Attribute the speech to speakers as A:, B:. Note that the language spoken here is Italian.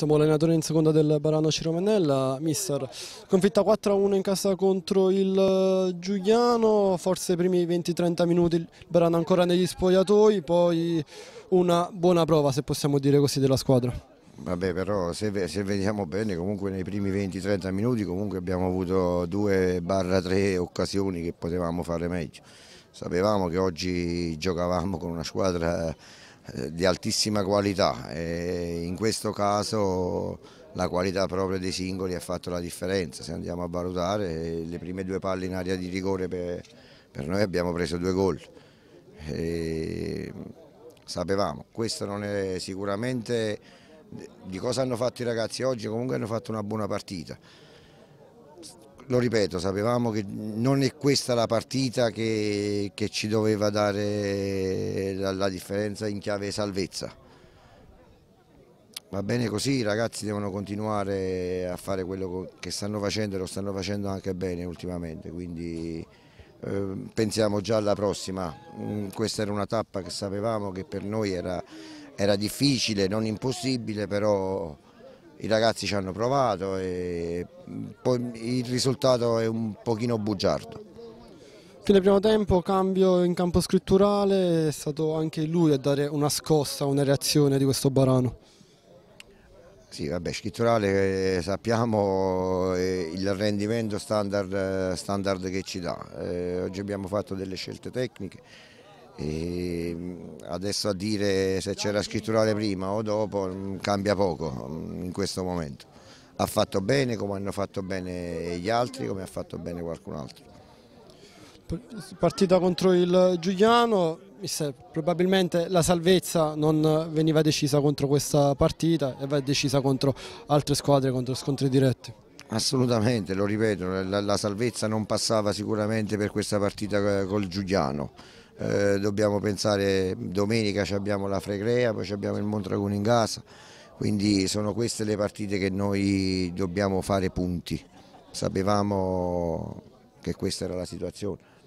A: Siamo l'allenatore in seconda del Barano Ciromannella, mister. Confitta 4-1 in casa contro il eh, Giuliano, forse i primi 20-30 minuti il Barano ancora negli spogliatoi, poi una buona prova se possiamo dire così della squadra.
B: Vabbè però se, se, vediamo bene comunque nei primi 20-30 minuti comunque abbiamo avuto 2-3 occasioni che potevamo fare meglio. Sapevamo che oggi giocavamo con una squadra eh, di altissima qualità e in questo caso la qualità proprio dei singoli ha fatto la differenza, se andiamo a valutare eh, le prime due palle in area di rigore per, per noi abbiamo preso due gol, e sapevamo, questo non è sicuramente di cosa hanno fatto i ragazzi oggi, comunque hanno fatto una buona partita lo ripeto, sapevamo che non è questa la partita che, che ci doveva dare la, la, differenza in chiave salvezza. Va bene così, i ragazzi devono continuare a fare quello che stanno facendo e lo stanno facendo anche bene ultimamente, quindi eh, pensiamo già alla prossima. Mm, questa era una tappa che sapevamo che per noi era, era difficile, non impossibile, però i ragazzi ci hanno provato e poi il risultato è un pochino bugiardo.
A: Fine primo tempo cambio in campo scritturale, è stato anche lui a dare una scossa, una reazione di questo Barano.
B: Sì, vabbè, scritturale eh, sappiamo eh, il rendimento standard, eh, standard che ci dà. Eh, oggi abbiamo fatto delle scelte tecniche e ehm, adesso a dire se c'era scritturale prima o dopo mm, cambia poco mm, in questo momento. Ha fatto bene come hanno fatto bene gli altri, come ha fatto bene qualcun altro.
A: Partita contro il Giuliano, probabilmente la salvezza non veniva decisa contro questa partita
B: e va decisa contro altre squadre, contro scontri diretti. Assolutamente, lo ripeto, la, la salvezza non passava sicuramente per questa partita eh, col Giuliano eh, dobbiamo pensare domenica abbiamo la Fregrea, poi abbiamo il Montragone in casa, quindi sono queste le partite che noi dobbiamo fare punti, sapevamo che questa era la situazione.